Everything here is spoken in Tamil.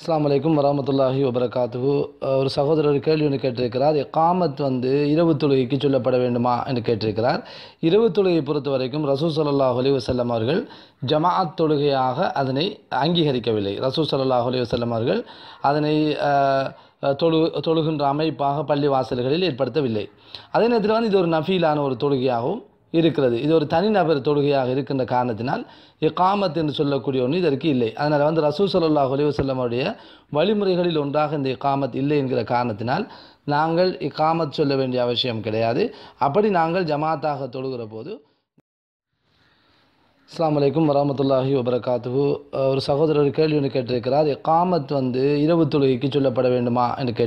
அஸ்லாம் வலைக்கம் வரமத்துல்லாஹி வபரகாத்து ஒரு சகோதரர் கேள்வி ஒன்று கேட்டிருக்கிறார் காமத் வந்து இரவு தொழுகைக்கு சொல்லப்பட வேண்டுமா என்று கேட்டிருக்கிறார் இரவு தொழுகையை பொறுத்த வரைக்கும் ரசூ சல்லாஹ் அலி வசல்லம் அவர்கள் ஜமாஅத் தொழுகையாக அதனை அங்கீகரிக்கவில்லை ரசூ சல்லாஹ் அலி வசல்லம் அவர்கள் அதனை தொழு தொழுகின்ற அமைப்பாக பள்ளி வாசல்களில் ஏற்படுத்தவில்லை அதே நேரத்தில் வந்து இது ஒரு நஃபீலான ஒரு தொழுகையாகவும் இருக்கிறது இது ஒரு தனிநபர் தொழுகையாக இருக்கின்ற காரணத்தினால் இக்காமத் என்று சொல்லக்கூடிய ஒன்று இதற்கு இல்லை அதனால் வந்து ரசூ சல்லாஹ் அலிவசல்லமுடைய வழிமுறைகளில் ஒன்றாக இந்த இக்காமத் இல்லை என்கிற காரணத்தினால் நாங்கள் இக்காமத் சொல்ல வேண்டிய அவசியம் கிடையாது அப்படி நாங்கள் ஜமாத்தாக தொழுகிற போது அஸ்லாம் வலைக்கும் வரமத்துல்லாஹி வபரகாத்து ஒரு சகோதரர் கேள்வி ஒன்று கேட்டிருக்கிறார் இக்காமத் வந்து இரவு தொழுகைக்கு சொல்லப்பட வேண்டுமா என்று கேட்டு